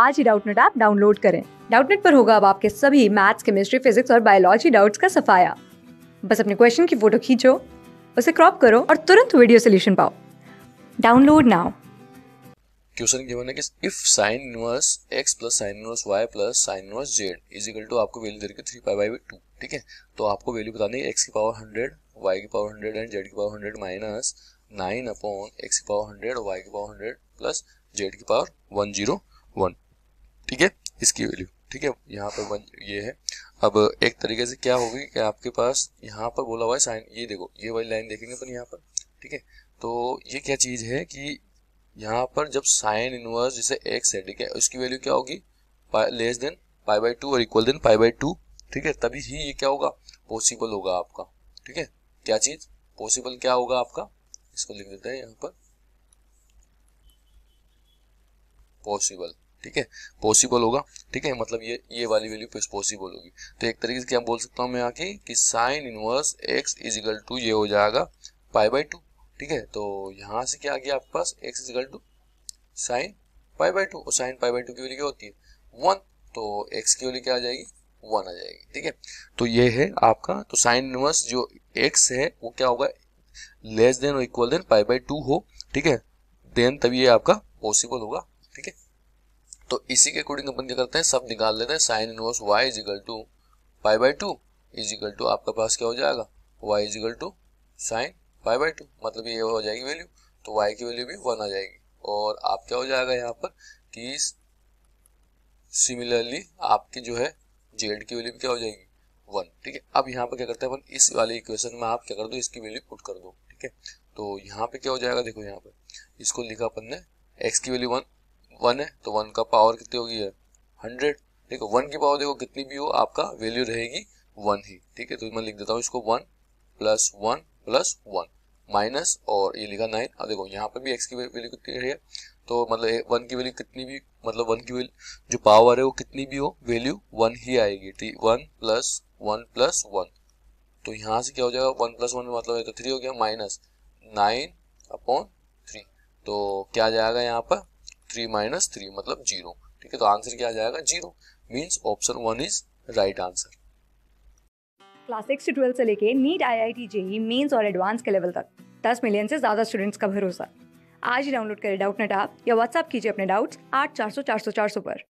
आज ही Doubtnut app download करें डाउटनेट पर होगा अब आपके सभी मैथ्स केमिस्ट्री फिजिक्स और बायोलॉजी डाउट्स का सफाया बस अपने क्वेश्चन की फोटो खींचो उसे क्रॉप करो और तुरंत वीडियो सोल्यूशन पाओ डाउनलोड नाउ क्वेश्चन गिवन है कि if sine inverse x plus sine inverse y plus sine inverse z is equal to आपको वैल्यू दे रखी थ्री पाई बाई टू ठीक है तो आपको वैल्यू बतानी है x की पावर हंड्रेड y की पावर हंड्रेड एंड z की power hundred minus nine upon x की पावर हंड्रेड वाई की पावर हंड्रेड प्लस जेड की पावर वन जीरो वन ठीक है इसकी वैल्यू ठीक है यहाँ पर वन ये है अब एक तरीके से क्या होगी कि आपके पास यहाँ पर बोला हुआ है साइन ये देखो ये वाली लाइन देखेंगे अपन यहाँ पर ठीक है तो ये क्या चीज़ है कि यहाँ पर जब साइन इनवर्स जैसे एक्स है ठीक है उसकी वैल्यू क्या होगी less than pi by two और equal than pi by two ठीक है तभी ही ये क्या होगा पॉसिबल होगा आपका ठीक है क्या चीज़ पॉसिबल क्या होगा आपका इसको लिख देते हैं यहाँ पर पॉसिबल ठीक है पॉसिबल होगा ठीक है मतलब ये ये वाली वैल्यू पॉसिबल होगी तो एक तरीके से क्या बोल सकता हूँ मैं यहाँ की कि sine inverse x is equal to ये हो जाएगा पाई बाई टू ठीक है तो यहाँ से क्या आ गया आपके पास x is equal to sine pi by two और साइन पाई बाई टू की वैल्यू क्या होती है वन तो एक्स की वैल्यू क्या आ जाएगी वन आ जाएगी ठीक है तो ये है आपका तो साइन इनवर्स जो एक्स है वो क्या होगा लेस देन और equal than pi by two हो ठीक है देन तभी ये आपका पॉसिबल होगा ठीक है तो इसी के अकॉर्डिंग अपन क्या करते हैं सब निकाल लेते हैं sine inverse y is equal to pi by two is equal to आपके पास क्या हो जाएगा y is equal to sine pi by two मतलब ये हो जाएगी वैल्यू तो वाई की वैल्यू भी वन आ जाएगी और आप क्या हो जाएगा यहाँ पर कि सिमिलरली आपकी जो है जेड की वैल्यू क्या हो जाएगी वन ठीक है अब यहाँ पर क्या करते हैं अपन इस वाले इक्वेशन में आप क्या कर दो इसकी वैल्यू पुट कर दो ठीक है तो यहाँ पे क्या हो जाएगा देखो यहाँ पे इसको लिखा अपन ने एक्स की वैल्यू वन वन है तो वन का पावर कितनी होगी है हंड्रेड देखो वन की पावर देखो कितनी भी हो आपका वैल्यू रहेगी वन ही ठीक है तो मैं लिख देता हूँ इसको one plus one plus one minus और ये लिखा नाइन अब देखो यहाँ पर भी एक्स की वैल्यू कितनी है तो मतलब वन की वैल्यू कितनी भी मतलब वन की वैल्यू जो पावर है वो कितनी भी हो वैल्यू वन ही आएगी ठीक one plus one plus one तो यहाँ से क्या हो जाएगा वन प्लस वन मतलब थ्री तो हो गया माइनस नाइन अपॉन थ्री तो क्या जाएगा यहाँ पर थ्री माइनस थ्री मतलब जीरो ठीक है तो आंसर क्या आ जाएगा zero means option one is right answer class six से ट्वेल्थ से लेके NEET I I T JEE mains और एडवांस के लेवल तक दस मिलियन से ज़्यादा स्टूडेंट्स का भरोसा आज ही डाउनलोड करें डाउट नेट आप या व्हाट्सअप कीजिए अपने डाउट्स आठ चार सौ चार सौ चार सौ पर